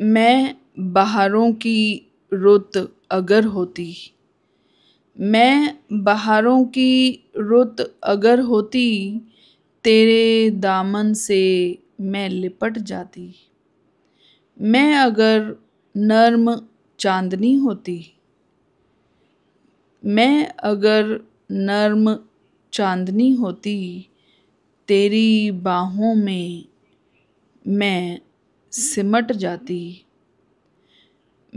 मैं बहारों की रुत अगर होती मैं बहारों की रुत अगर होती तेरे दामन से मैं लिपट जाती मैं अगर नर्म चांदनी होती मैं अगर नर्म चांदनी होती तेरी बाहों में मैं सिमट जाती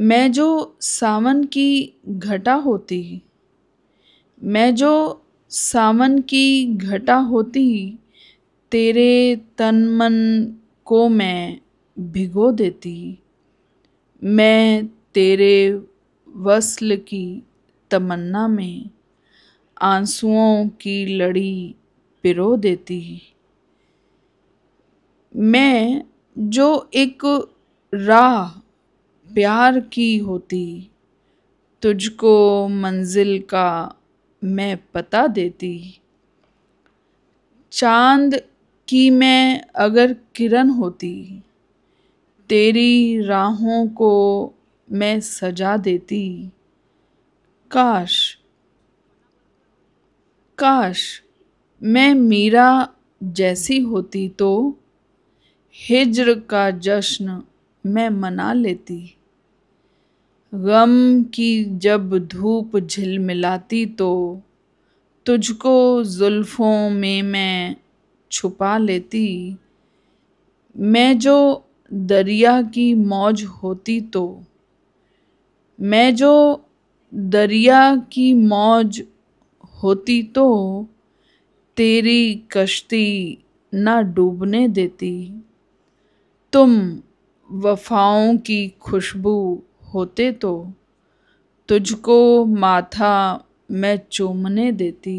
मैं जो सावन की घटा होती मैं जो सावन की घटा होती तेरे तन मन को मैं भिगो देती मैं तेरे वसल की तमन्ना में आंसुओं की लड़ी पिरो देती मैं जो एक राह प्यार की होती तुझको मंजिल का मैं पता देती चांद की मैं अगर किरण होती तेरी राहों को मैं सजा देती काश काश मैं मीरा जैसी होती तो हिज्र का जश्न मैं मना लेती गम की जब धूप झिलमिलाती तो तुझको जुल्फ़ों में मैं छुपा लेती मैं जो दरिया की मौज होती तो मैं जो दरिया की मौज होती तो तेरी कश्ती ना डूबने देती तुम वफाओं की खुशबू होते तो तुझको माथा मैं चूमने देती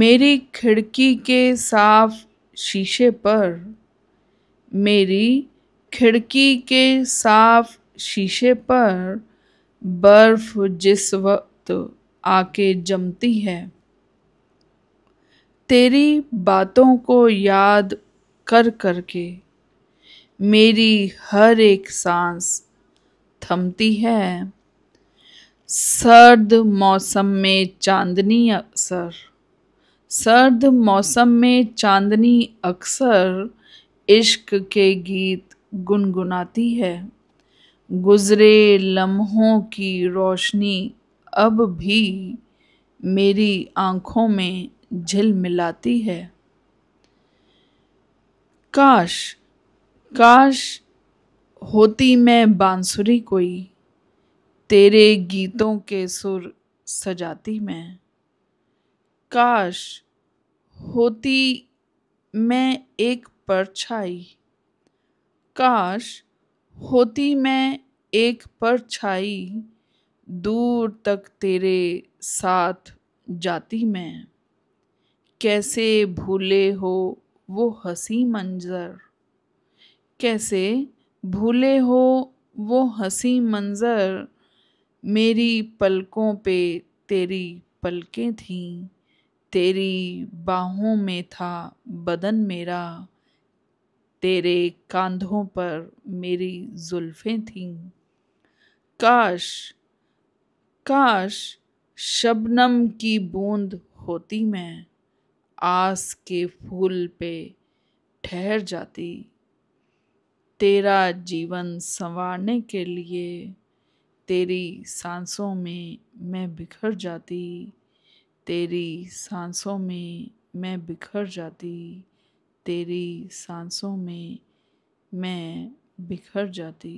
मेरी खिड़की के साफ शीशे पर मेरी खिड़की के साफ शीशे पर बर्फ जिस वक्त आके जमती है तेरी बातों को याद कर करके मेरी हर एक सांस थमती है सर्द मौसम में चांदनी अक्सर सर्द मौसम में चांदनी अक्सर इश्क के गीत गुनगुनाती है गुज़रे लम्हों की रोशनी अब भी मेरी आँखों में झिलमिलाती है काश काश होती मैं बांसुरी कोई तेरे गीतों के सुर सजाती मैं काश होती मैं एक परछाई काश होती मैं एक परछाई दूर तक तेरे साथ जाती मैं कैसे भूले हो वो हसी मंजर कैसे भूले हो वो हंसी मंज़र मेरी पलकों पे तेरी पलकें थीं तेरी बाहों में था बदन मेरा तेरे कांधों पर मेरी जुल्फ़ें थीं काश काश शबनम की बूंद होती मैं आस के फूल पे ठहर जाती तेरा जीवन संवारने के लिए तेरी सांसों में मैं बिखर जाती तेरी सांसों में मैं बिखर जाती तेरी सांसों में मैं बिखर जाती